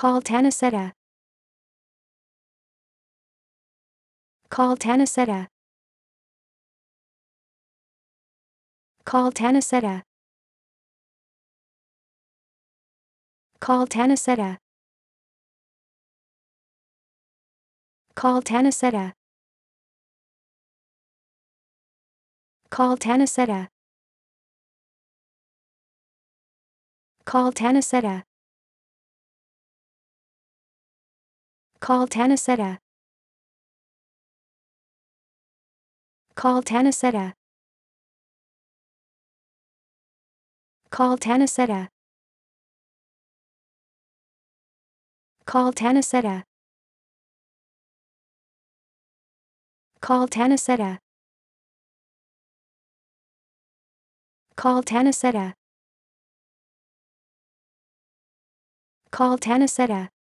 Call Tanasetta. Call Tanasetta. Call Tanasetta. Call Tanasetta. Call Tanasetta. Call Tanasetta. Call Tanasetta. Call Tanasetta. Call Tanasetta. Call Tanasetta. Call Tanasetta. Call Tanasetta. Call Tanasetta. Call Tanasetta.